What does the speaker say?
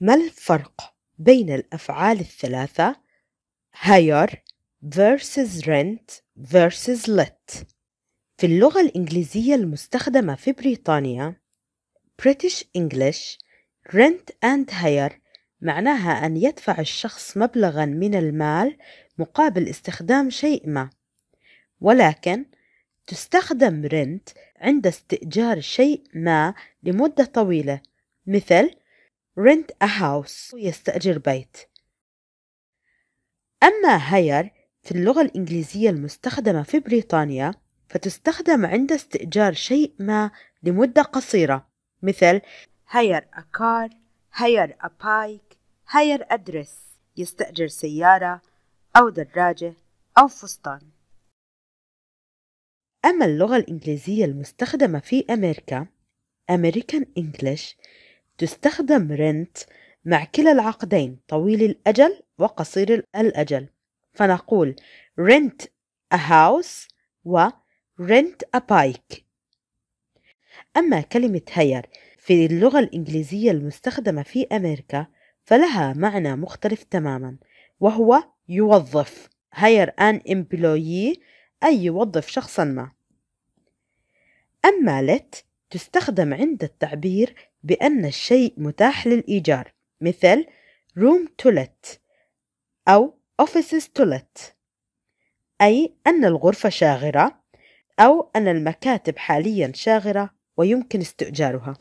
ما الفرق بين الأفعال الثلاثة hire versus rent versus let في اللغة الإنجليزية المستخدمة في بريطانيا British English rent and hire معناها أن يدفع الشخص مبلغا من المال مقابل استخدام شيء ما ولكن تستخدم rent عند استئجار شيء ما لمدة طويلة مثل rent a house يستأجر بيت أما hire في اللغة الإنجليزية المستخدمة في بريطانيا فتستخدم عند استئجار شيء ما لمدة قصيرة مثل hire a car, hire a bike, hire a dress يستأجر سيارة أو دراجة أو فستان أما اللغة الإنجليزية المستخدمة في أمريكا American English تستخدم رنت مع كلا العقدين طويل الأجل وقصير الأجل فنقول rent a house و rent a bike أما كلمة هير في اللغة الإنجليزية المستخدمة في أمريكا فلها معنى مختلف تماما وهو يوظف hire an employee أي يوظف شخصا ما أما let تستخدم عند التعبير بأن الشيء متاح للإيجار مثل room to let أو offices to let أي أن الغرفة شاغرة أو أن المكاتب حاليا شاغرة ويمكن استئجارها